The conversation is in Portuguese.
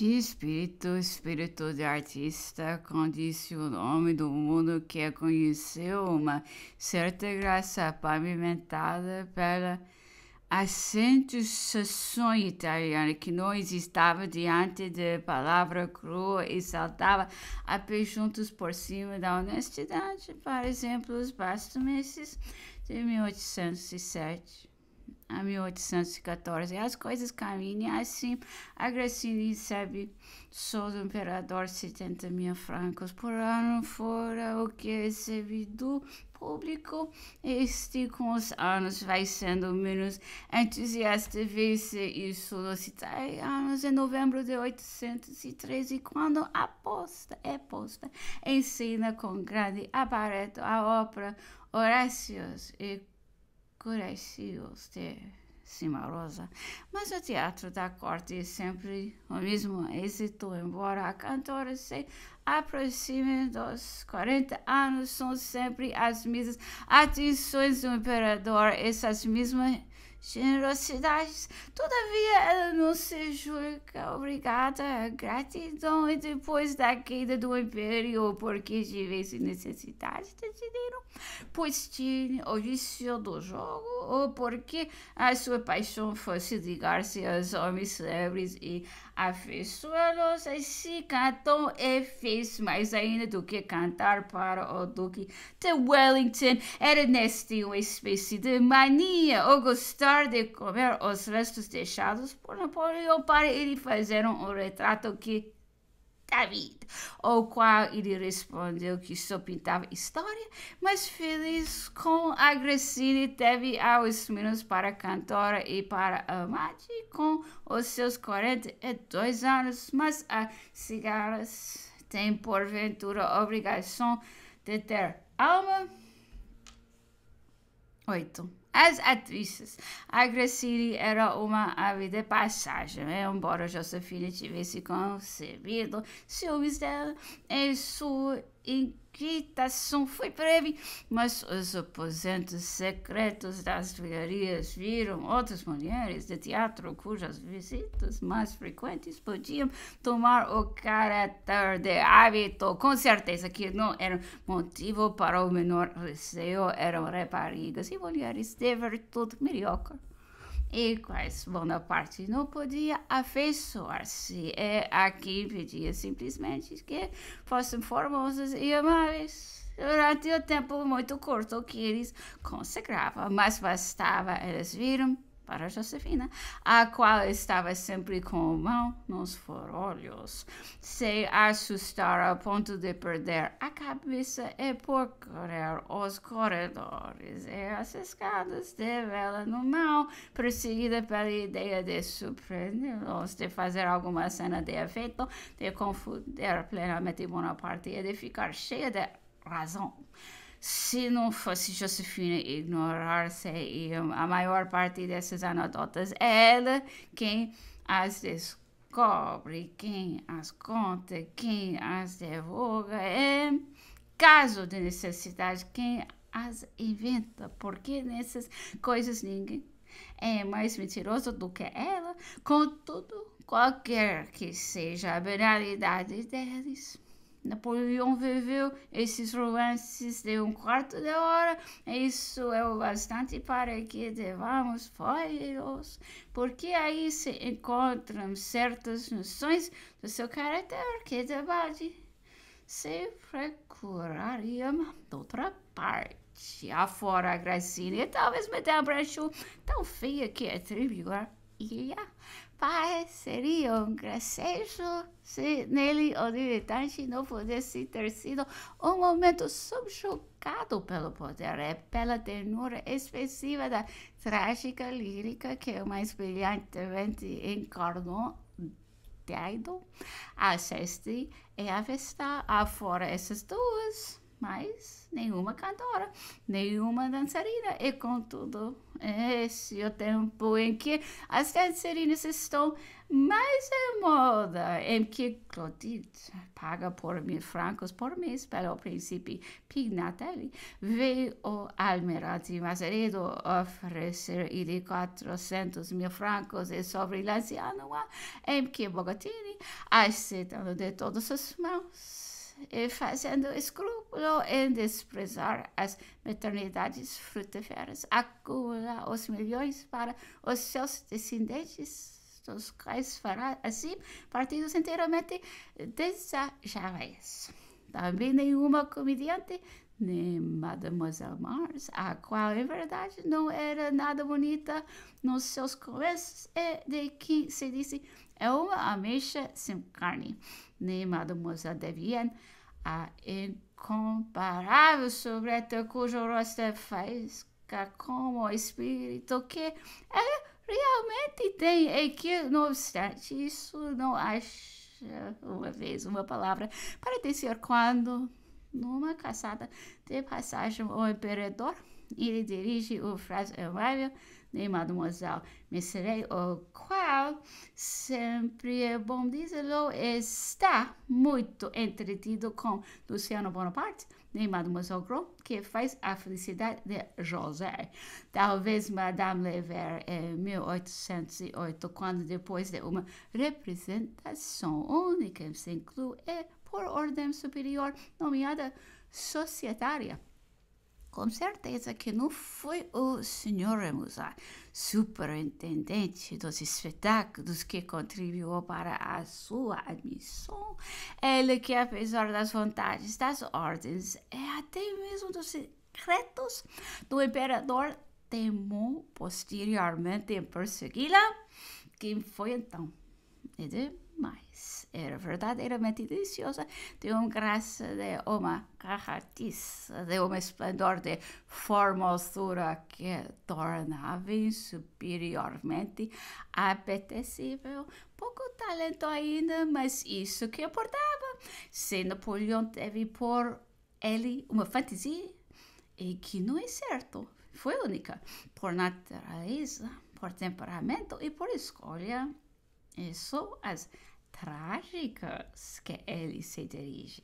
Que espírito, espírito de artista, condisse o nome do mundo que conheceu uma certa graça pavimentada pela acentuação italiana que não existava diante de palavra crua e saltava a pé juntos por cima da honestidade. Para exemplo os meses de 1807 a 1814. As coisas caminham assim. A Gracini recebe só do imperador 70 mil francos por ano, fora o que é recebe do público. Este, com os anos, vai sendo menos entusiasta. Vê-se isso nos italianos em novembro de 1813, quando a posta é posta em cena com grande aparato a ópera Horácio e Kureishi de Cima Rosa. Mas o teatro da corte é sempre o mesmo êxito, embora a cantora se aproxime dos 40 anos, são sempre as mesmas atenções do imperador, essas mesmas generosidades. Todavia, ela não se julga obrigada à gratidão e depois da queda do império, porque tivesse necessidade de dinheiro, pois tinha o vício do jogo ou porque a sua paixão fosse ligar-se aos homens célebres e afeiçoá-los a cantou e é fez mais ainda do que cantar para o Duque de Wellington. Era neste uma espécie de mania ou gostar de comer os restos deixados por Napoleão para ele fazer um retrato que David, ao qual ele respondeu que só pintava história, mas feliz com a Gracine teve aos minutos para a cantora e para a Mati com os seus 42 anos, mas a cigarras tem porventura obrigação de ter alma. 8 as atrizes. A Gracili era uma ávida passagem, né? embora Josefina tivesse concebido ciúmes dela em sua inquietação foi breve, mas os aposentos secretos das velharias viram outras mulheres de teatro cujas visitas mais frequentes podiam tomar o caráter de hábito. Com certeza que não era motivo para o menor receio, eram raparigas e mulheres de virtude mediocre e quais Bonaparte não podia afeiçoar-se. é aqui pedia simplesmente que fossem formosos e amáveis durante o tempo muito curto que eles consagravam, mas bastava eles viram para Josefina, a qual estava sempre com nos forolhos, se assustara a ponto de perder a cabeça e correr os corredores e as escadas de vela no mal, perseguida pela ideia de surpreendê-los, de fazer alguma cena de efeito, de confundir plenamente Bonaparte e de ficar cheia de razão se não fosse Josefina ignorar-se a maior parte dessas anedotas, é ela quem as descobre, quem as conta, quem as divulga, é caso de necessidade, quem as inventa, porque nessas coisas ninguém é mais mentiroso do que ela, contudo, qualquer que seja a banalidade deles. Napoleão viveu esses romances de um quarto de hora, isso é o bastante para que devamos folhos, porque aí se encontram certas noções do seu caráter que debate. Se de outra parte, afora a talvez me dê um brecho tão feia que é ia paz seria um gracejo se nele o militante não pudesse ter sido um momento subjugado pelo poder e é pela ternura expressiva da trágica lírica que o mais brilhantemente encarnou deido, a Sesti e a Vesta. afora essas duas mas nenhuma cantora, nenhuma dançarina. E contudo, esse é o tempo em que as dançarinas estão mais em moda, em que Clotilde paga por mil francos por mês pelo príncipe Pignatelli, veio o almirante Maceredo oferecer-lhe 400 mil francos e sobre a anual, em que Bogatini, aceitando de todas as mãos, eh, fazendo escrúpulo em desprezar as maternidades frutíferas, acumula os milhões para os seus descendentes, dos quais fará assim partidos inteiramente desejáveis. Também nenhuma comediante, nem Mademoiselle Mars, a qual em verdade não era nada bonita nos seus começos e de quem se disse é uma ameixa sem carne, nem né, Mademoiselle Devienne, a incomparável sobreta cujo rosto faz como o espírito que é realmente tem e que, não obstante, isso não acha uma vez uma palavra para dizer quando, numa caçada de passagem, o imperador ele dirige o frase amável de Mademoiselle serei o pessoal, sempre é bom dizê-lo, está muito entretido com Luciano Bonaparte nem Mademoiselle Gros, que faz a felicidade de José. Talvez Madame Lever em 1808, quando depois de uma representação única se é por ordem superior nomeada societária com certeza que não foi o Sr. Musa, superintendente dos espetáculos, que contribuiu para a sua admissão. Ele que, apesar das vontades, das ordens e é até mesmo dos secretos do imperador, temou posteriormente em persegui-la, quem foi então? Entendeu? mas era verdadeiramente deliciosa, de uma graça, de uma carratiça, de um esplendor de formosura que tornava superiormente apetecível. Pouco talento ainda, mas isso que importava. Se Napoleão teve por ele uma fantasia, e que não é certo, foi única, por natureza, por temperamento e por escolha. Isso as trágicas que é, ele se dirige.